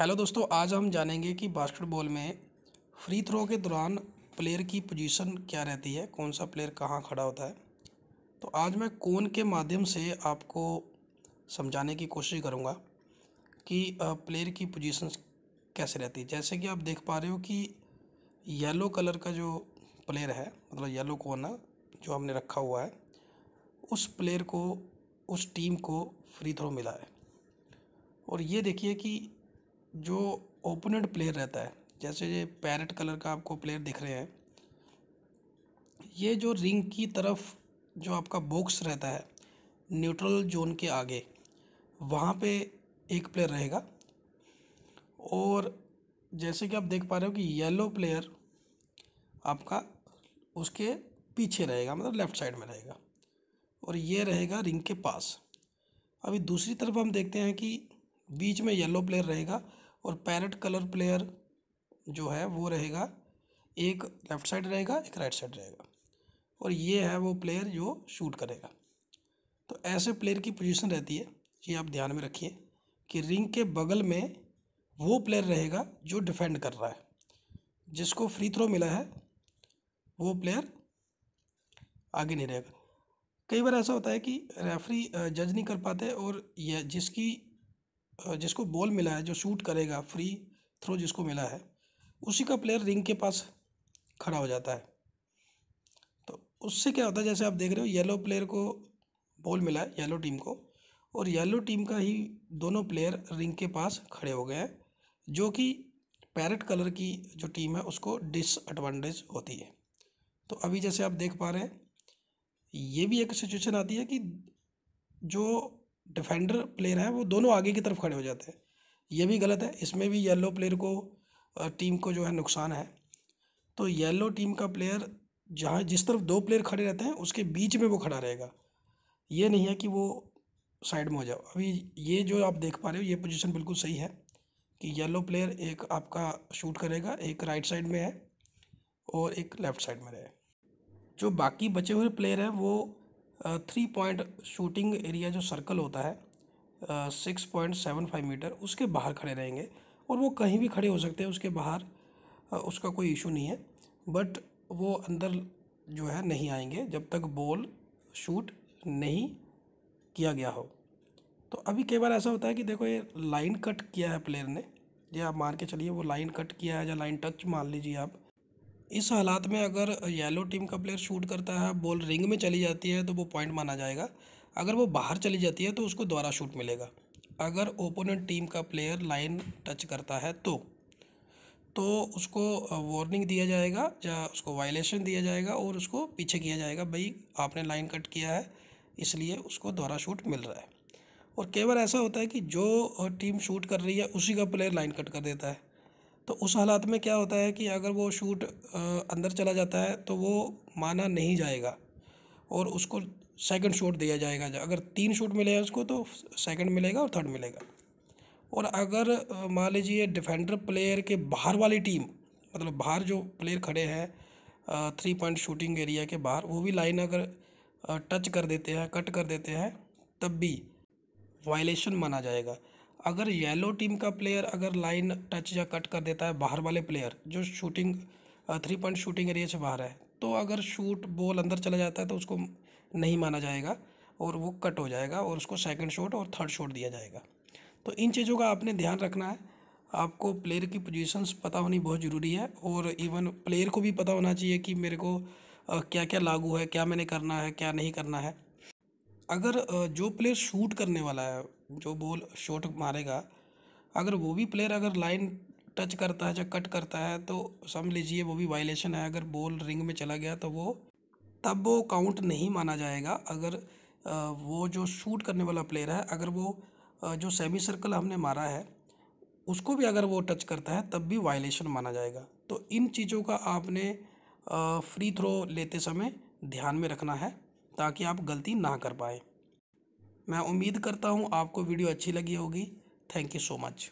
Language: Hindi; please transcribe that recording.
हेलो दोस्तों आज हम जानेंगे कि बास्केटबॉल में फ्री थ्रो के दौरान प्लेयर की पोजीशन क्या रहती है कौन सा प्लेयर कहाँ खड़ा होता है तो आज मैं कौन के माध्यम से आपको समझाने की कोशिश करूँगा कि प्लेयर की पोजीशन कैसे रहती है जैसे कि आप देख पा रहे हो कि येलो कलर का जो प्लेयर है मतलब येलो कोन है जो हमने रखा हुआ है उस प्लेयर को उस टीम को फ्री थ्रो मिला है और ये देखिए कि जो ओपोनेंट प्लेयर रहता है जैसे ये पैरेट कलर का आपको प्लेयर दिख रहे हैं ये जो रिंग की तरफ जो आपका बॉक्स रहता है न्यूट्रल जोन के आगे वहाँ पे एक प्लेयर रहेगा और जैसे कि आप देख पा रहे हो कि येलो प्लेयर आपका उसके पीछे रहेगा मतलब लेफ़्ट साइड में रहेगा और ये रहेगा रिंग के पास अभी दूसरी तरफ हम देखते हैं कि बीच में येलो प्लेयर रहेगा और पैरट कलर प्लेयर जो है वो रहेगा एक लेफ़्ट साइड रहेगा एक राइट साइड रहेगा और ये है वो प्लेयर जो शूट करेगा तो ऐसे प्लेयर की पोजीशन रहती है ये आप ध्यान में रखिए कि रिंग के बगल में वो प्लेयर रहेगा जो डिफेंड कर रहा है जिसको फ्री थ्रो मिला है वो प्लेयर आगे नहीं रहेगा कई बार ऐसा होता है कि रेफरी जज नहीं कर पाते और यह जिसकी जिसको बॉल मिला है जो शूट करेगा फ्री थ्रो जिसको मिला है उसी का प्लेयर रिंग के पास खड़ा हो जाता है तो उससे क्या होता है जैसे आप देख रहे हो येलो प्लेयर को बॉल मिला है येलो टीम को और येलो टीम का ही दोनों प्लेयर रिंग के पास खड़े हो गए हैं जो कि पैरट कलर की जो टीम है उसको डिसएडवांटेज होती है तो अभी जैसे आप देख पा रहे हैं ये भी एक सिचुएशन आती है कि जो डिफेंडर प्लेयर हैं वो दोनों आगे की तरफ खड़े हो जाते हैं ये भी गलत है इसमें भी येलो प्लेयर को टीम को जो है नुकसान है तो येलो टीम का प्लेयर जहाँ जिस तरफ दो प्लेयर खड़े रहते हैं उसके बीच में वो खड़ा रहेगा ये नहीं है कि वो साइड में हो जाओ अभी ये जो आप देख पा रहे हो ये पोजीशन बिल्कुल सही है कि येलो प्लेयर एक आपका शूट करेगा एक राइट साइड में है और एक लेफ़्ट साइड में रहे जो बाकी बचे हुए प्लेयर हैं वो थ्री पॉइंट शूटिंग एरिया जो सर्कल होता है six point seven five meter उसके बाहर खड़े रहेंगे और वो कहीं भी खड़े हो सकते हैं उसके बाहर उसका कोई इशू नहीं है बट वो अंदर जो है नहीं आएंगे जब तक बॉल शूट नहीं किया गया हो तो अभी कई बार ऐसा होता है कि देखो ये लाइन कट किया है प्लेयर ने या आप मार के चलिए वो लाइन कट किया है या लाइन टच मान लीजिए आप इस हालात में अगर येलो टीम का प्लेयर शूट करता है बॉल रिंग में चली जाती है तो वो पॉइंट माना जाएगा अगर वो बाहर चली जाती है तो उसको दोबारा शूट मिलेगा अगर ओपोनेंट टीम का प्लेयर लाइन टच करता है तो तो उसको वार्निंग दिया जाएगा या उसको वायलेशन दिया जाएगा और उसको पीछे किया जाएगा भाई आपने लाइन कट किया है इसलिए उसको दोहरा शूट मिल रहा है और कई बार ऐसा होता है कि जो टीम शूट कर रही है उसी का प्लेयर लाइन कट कर देता है तो उस हालात में क्या होता है कि अगर वो शूट अंदर चला जाता है तो वो माना नहीं जाएगा और उसको सेकंड शूट दिया जाएगा अगर तीन शूट मिले हैं उसको तो सेकंड मिलेगा और थर्ड मिलेगा और अगर मान लीजिए डिफेंडर प्लेयर के बाहर वाली टीम मतलब बाहर जो प्लेयर खड़े हैं थ्री पॉइंट शूटिंग एरिया के बाहर वो भी लाइन अगर टच कर देते हैं कट कर देते हैं तब भी वायलेशन माना जाएगा अगर येलो टीम का प्लेयर अगर लाइन टच या कट कर देता है बाहर वाले प्लेयर जो shooting three point shooting area से बाहर है तो अगर शूट बॉल अंदर चला जाता है तो उसको नहीं माना जाएगा और वो कट हो जाएगा और उसको सेकंड शॉट और थर्ड शॉट दिया जाएगा तो इन चीज़ों का आपने ध्यान रखना है आपको प्लेयर की पोजीशंस पता होनी बहुत ज़रूरी है और इवन प्लेयर को भी पता होना चाहिए कि मेरे को क्या क्या लागू है क्या मैंने करना है क्या नहीं करना है अगर जो प्लेयर शूट करने वाला है जो बॉल शॉट मारेगा अगर वो भी प्लेयर अगर लाइन टच करता है या कट करता है तो समझ लीजिए वो भी वायलेशन है अगर बॉल रिंग में चला गया तो वो तब वो काउंट नहीं माना जाएगा अगर वो जो शूट करने वाला प्लेयर है अगर वो जो सेमी सर्कल हमने मारा है उसको भी अगर वो टच करता है तब भी वायलेशन माना जाएगा तो इन चीज़ों का आपने फ्री थ्रो लेते समय ध्यान में रखना है ताकि आप गलती ना कर पाए मैं उम्मीद करता हूँ आपको वीडियो अच्छी लगी होगी थैंक यू सो मच